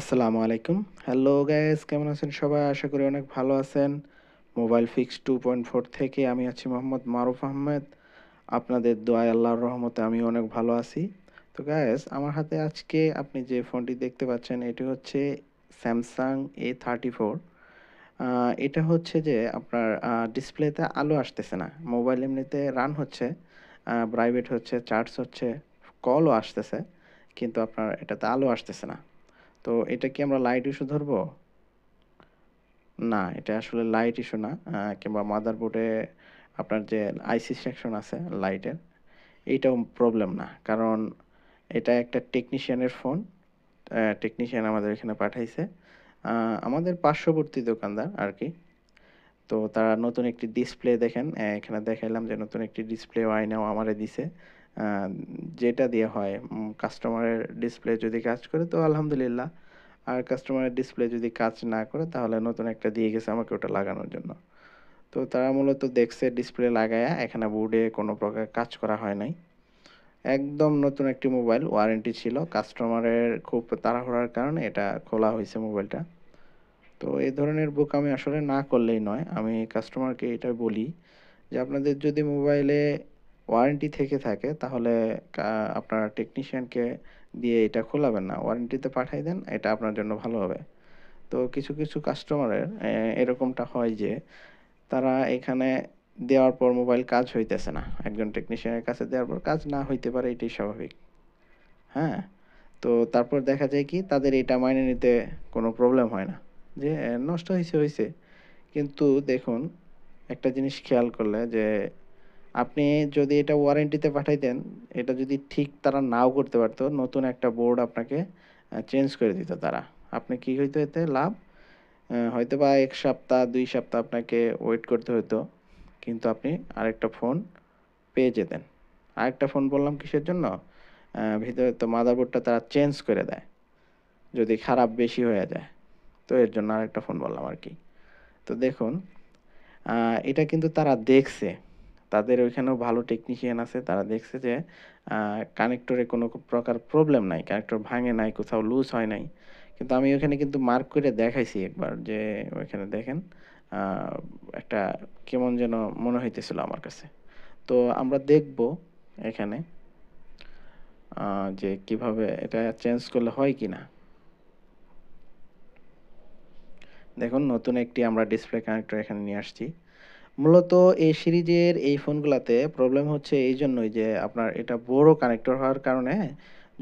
আসসালামু আলাইকুম hello guys কেমন আছেন সবাই আশা করি অনেক ভালো আছেন mobile fix two point four থেকে আমি আছি মোহাম্মদ মারুফ আহমেদ আপনাদের দোয়া আল্লাহর রহমতে আমি অনেক ভালো আছি তো গ্যাস আমার হাতে আজকে আপনি যে ফোনটি দেখতে পাচ্ছেন এটি হচ্ছে স্যামসাং এ থার্টি ফোর এটা হচ্ছে যে আপনার ডিসপ্লেতে আলো আসতেছে না মোবাইল এমনিতে রান হচ্ছে প্রাইভেট হচ্ছে চার্জ হচ্ছে কলও আসতেছে কিন্তু আপনার এটাতে আলো আসতেছে না তো এটা কি আমরা লাইট ইস্যু ধরবো না এটা আসলে লাইট ইস্যু না কিংবা মাদারবোর্ডে আপনার যে আইসি সেকশন আছে লাইটের এইটাও প্রবলেম না কারণ এটা একটা টেকনিশিয়ানের ফোন টেকনিশিয়ান আমাদের এখানে পাঠাইছে আমাদের পার্শ্ববর্তী দোকানদার আর কি তো তারা নতুন একটি ডিসপ্লে দেখেন এখানে দেখাইলাম যে নতুন একটি ডিসপ্লে আইনাও আমারে দিছে যেটা দিয়ে হয় কাস্টমারের ডিসপ্লে যদি কাজ করে তো আলহামদুলিল্লাহ আর কাস্টমারের ডিসপ্লে যদি কাজ না করে তাহলে নতুন একটা দিয়ে গেছে আমাকে ওটা লাগানোর জন্য তো তারা মূলত দেখছে ডিসপ্লে লাগায়া এখানে বোর্ডে কোনো প্রকার কাজ করা হয় নাই একদম নতুন একটি মোবাইল ওয়ারেন্টি ছিল কাস্টমারের খুব তাড়াহুড়ার কারণে এটা খোলা হয়েছে মোবাইলটা তো এই ধরনের বুক আমি আসলে না করলেই নয় আমি কাস্টমারকে এটা বলি যে আপনাদের যদি মোবাইলে ওয়ারেন্টি থেকে থাকে তাহলে আপনার টেকনিশিয়ানকে দিয়ে এটা খোলাবেন না ওয়ারেন্টিতে পাঠাই দেন এটা আপনার জন্য ভালো হবে তো কিছু কিছু কাস্টমারের এরকমটা হয় যে তারা এখানে দেওয়ার পর মোবাইল কাজ হইতেছে না একজন টেকনিশিয়ানের কাছে দেওয়ার পর কাজ না হইতে পারে এটাই স্বাভাবিক হ্যাঁ তো তারপর দেখা যায় কি তাদের এটা মাইনে নিতে কোনো প্রবলেম হয় না যে নষ্ট হয়েছে হয়েছে কিন্তু দেখুন একটা জিনিস খেয়াল করলে যে আপনি যদি এটা ওয়ারেন্টিতে পাঠাই দেন এটা যদি ঠিক তারা নাও করতে পারতো নতুন একটা বোর্ড আপনাকে চেঞ্জ করে দিত তারা আপনি কি হইতে এতে লাভ হয়তো বা এক সপ্তাহ দুই সপ্তাহ আপনাকে ওয়েট করতে হতো কিন্তু আপনি আরেকটা ফোন পেয়ে যেতেন আরেকটা ফোন বললাম কিসের জন্য ভিতরে তো মাদারবোর্ডটা তারা চেঞ্জ করে দেয় যদি খারাপ বেশি হয়ে যায় তো এর জন্য আরেকটা ফোন বললাম আর কি তো দেখুন এটা কিন্তু তারা দেখছে তাদের ওইখানেও ভালো টেকনিশিয়ান আছে তারা দেখছে যে কানেক্টরে কোনো প্রকার প্রবলেম নাই কানেক্টর ভাঙে নাই কোথাও লুজ হয় নাই কিন্তু আমি ওখানে কিন্তু মার্ক করে দেখাইছি একবার যে ওইখানে দেখেন একটা কেমন যেন মনে হইতেছিল আমার কাছে তো আমরা দেখব এখানে যে কিভাবে এটা চেঞ্জ করলে হয় কি না দেখুন নতুন একটি আমরা ডিসপ্লে কানেক্টর এখানে নিয়ে আসছি মূলত এই সিরিজের এই ফোনগুলোতে প্রবলেম হচ্ছে এই জন্যই যে আপনার এটা বড় কানেক্টর হওয়ার কারণে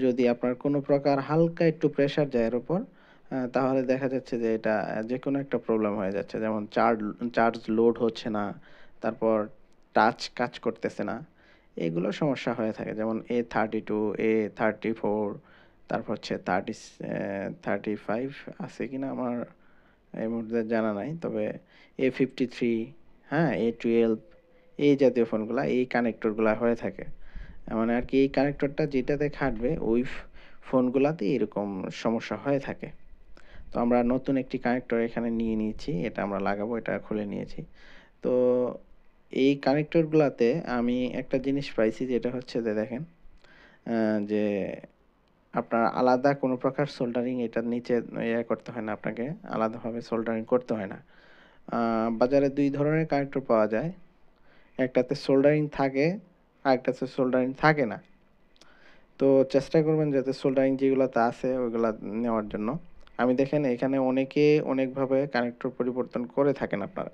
যদি আপনার কোনো প্রকার হালকা একটু প্রেশার যায় এর উপর তাহলে দেখা যাচ্ছে যে এটা যে কোনো একটা প্রবলেম হয়ে যাচ্ছে যেমন চার্জ চার্জ লোড হচ্ছে না তারপর টাচ কাজ করতেছে না এগুলো সমস্যা হয়ে থাকে যেমন A thirty two A thirty four তারপর হচ্ছে থার্টি থার্টি ফাইভ আছে কি না আমার এই মুহূর্তে জানা নাই তবে এ ফিফটি থ্রি হ্যাঁ এ টুয়েলভ এই জাতীয় ফোনগুলো এই কানেক্টরগুলো হয়ে থাকে মানে আর কি এই কানেক্টরটা যেটাতে খাটবে ওই ফোনগুলোতে এরকম সমস্যা হয়ে থাকে তো আমরা নতুন একটি কানেক্টর এখানে নিয়ে নিয়েছি এটা আমরা লাগাবো এটা খুলে নিয়েছি তো এই কানেক্টরগুলোতে আমি একটা জিনিস পাইছি যেটা হচ্ছে যে দেখেন যে আপনার আলাদা কোনো প্রকার সোল্ডারিং এটার নিচে ইয়ে করতে হয় না আপনাকে আলাদাভাবে সোল্ডারিং করতে হয় না বাজারে দুই ধরনের কানেক্টর পাওয়া যায় একটাতে সোল্ডারিং থাকে আরেকটাতে সোল্ডারিং থাকে না তো চেষ্টা করবেন যাতে সোল্ডারিং যেগুলোতে আছে ওইগুলো নেওয়ার জন্য আমি দেখেন এখানে অনেকে অনেকভাবে কানেক্টর পরিবর্তন করে থাকেন আপনারা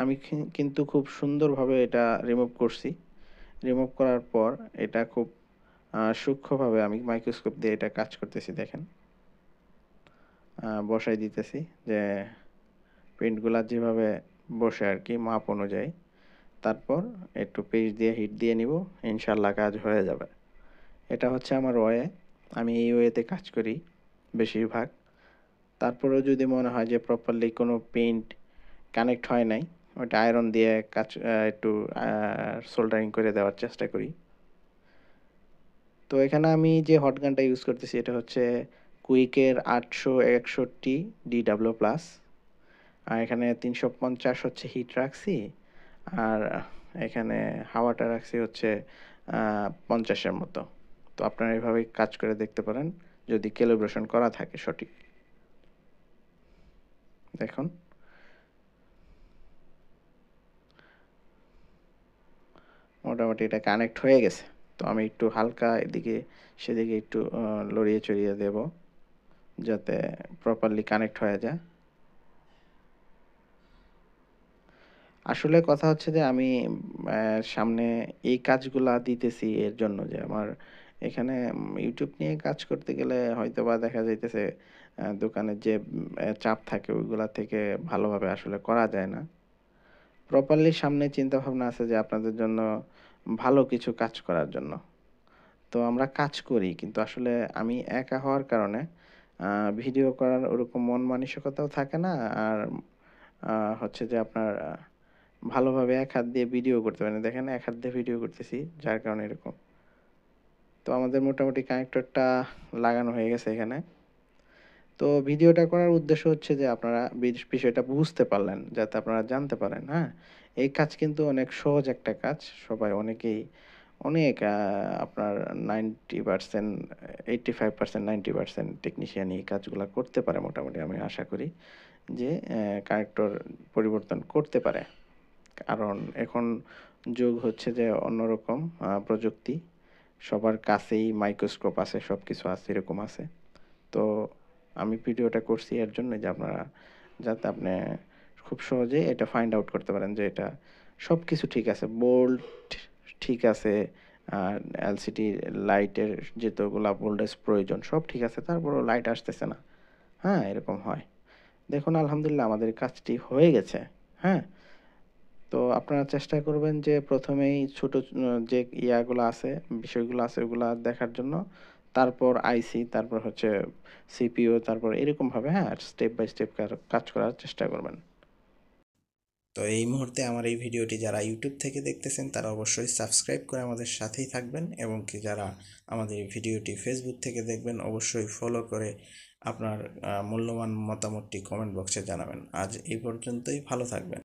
আমি কিন্তু খুব সুন্দরভাবে এটা রিমুভ করছি রিমুভ করার পর এটা খুব সূক্ষ্মভাবে আমি মাইক্রোস্কোপ দিয়ে এটা কাজ করতেছি দেখেন বসাই দিতেছি যে প্রিন্টগুলো যেভাবে বসে আর কি মাপ অনুযায়ী তারপর একটু পেজ দিয়ে হিট দিয়ে নিব ইনশাল্লাহ কাজ হয়ে যাবে এটা হচ্ছে আমার ওয়ে আমি এই ওয়েতে কাজ করি বেশিরভাগ তারপরেও যদি মনে হয় যে প্রপারলি কোনো পেন্ট কানেক্ট হয় নাই ওটা আয়রন দিয়ে কাজ একটু সোল্ডারিং করে দেওয়ার চেষ্টা করি তো এখানে আমি যে হট গানটা ইউজ করতেছি এটা হচ্ছে কুইকের আটশো একষট্টি ডিডাব্লিউ প্লাস আর এখানে তিনশো পঞ্চাশ হচ্ছে হিট রাখছি আর এখানে হাওয়াটা রাখছি হচ্ছে পঞ্চাশের মতো তো আপনারা এভাবে কাজ করে দেখতে পারেন যদি ক্যালিব্রেশন করা থাকে সঠিক দেখুন মোটামুটি এটা কানেক্ট হয়ে গেছে তো আমি একটু হালকা এদিকে সেদিকে একটু লড়িয়ে চড়িয়ে দেব যাতে প্রপারলি কানেক্ট হয়ে যায় আসলে কথা হচ্ছে যে আমি সামনে এই কাজগুলা দিতেছি এর জন্য যে আমার এখানে ইউটিউব নিয়ে কাজ করতে গেলে হয়তো বা দেখা যাইতেছে দোকানের যে চাপ থাকে ওইগুলা থেকে ভালোভাবে আসলে করা যায় না প্রপারলি সামনে চিন্তা ভাবনা আছে যে আপনাদের জন্য ভালো কিছু কাজ করার জন্য তো আমরা কাজ করি কিন্তু আসলে আমি একা হওয়ার কারণে ভিডিও করার ওরকম মন মানসিকতাও থাকে না আর হচ্ছে যে আপনার ভালোভাবে এক হাত দিয়ে ভিডিও করতে পারি না দেখেন এক হাত দিয়ে ভিডিও করতেছি যার কারণে এরকম তো আমাদের মোটামুটি কানেক্টরটা লাগানো হয়ে গেছে এখানে তো ভিডিওটা করার উদ্দেশ্য হচ্ছে যে আপনারা বিষয়টা বুঝতে পারলেন যাতে আপনারা জানতে পারেন হ্যাঁ এই কাজ কিন্তু অনেক সহজ একটা কাজ সবাই অনেকেই অনেক আপনার ninety percent eighty five percent ninety percent technician এই কাজগুলো করতে পারে মোটামুটি আমি আশা করি যে কারেক্টর পরিবর্তন করতে পারে কারণ এখন যুগ হচ্ছে যে অন্যরকম প্রযুক্তি সবার কাছেই মাইক্রোস্কোপ আছে সব কিছু আছে এরকম আছে তো আমি ভিডিওটা করছি এর জন্য যে আপনারা যাতে আপনি খুব সহজে এটা ফাইন্ড আউট করতে পারেন যে এটা সব কিছু ঠিক আছে বোল্ট ঠিক আছে আর এলসিডি লাইটের যেতগুলো ভোল্টেজ প্রয়োজন সব ঠিক আছে তারপরেও লাইট আসতেছে না হ্যাঁ এরকম হয় দেখুন আলহামদুলিল্লাহ আমাদের কাজটি হয়ে গেছে হ্যাঁ তো আপনারা চেষ্টা করবেন যে প্রথমেই ছোট যে ইয়াগুলো আছে বিষয়গুলো আছে ওগুলো দেখার জন্য তারপর আইসি তারপর হচ্ছে সিপিও তারপর এরকমভাবে হ্যাঁ স্টেপ বাই স্টেপ কাজ করার চেষ্টা করবেন তো এই মুহূর্তে আমার এই ভিডিওটি যারা ইউটিউব থেকে দেখতেছেন তারা অবশ্যই সাবস্ক্রাইব করে আমাদের সাথেই থাকবেন এবং কি যারা আমাদের এই ভিডিওটি ফেসবুক থেকে দেখবেন অবশ্যই ফলো করে আপনার মূল্যবান মতামতটি কমেন্ট বক্সে জানাবেন আজ এই পর্যন্তই ভালো থাকবেন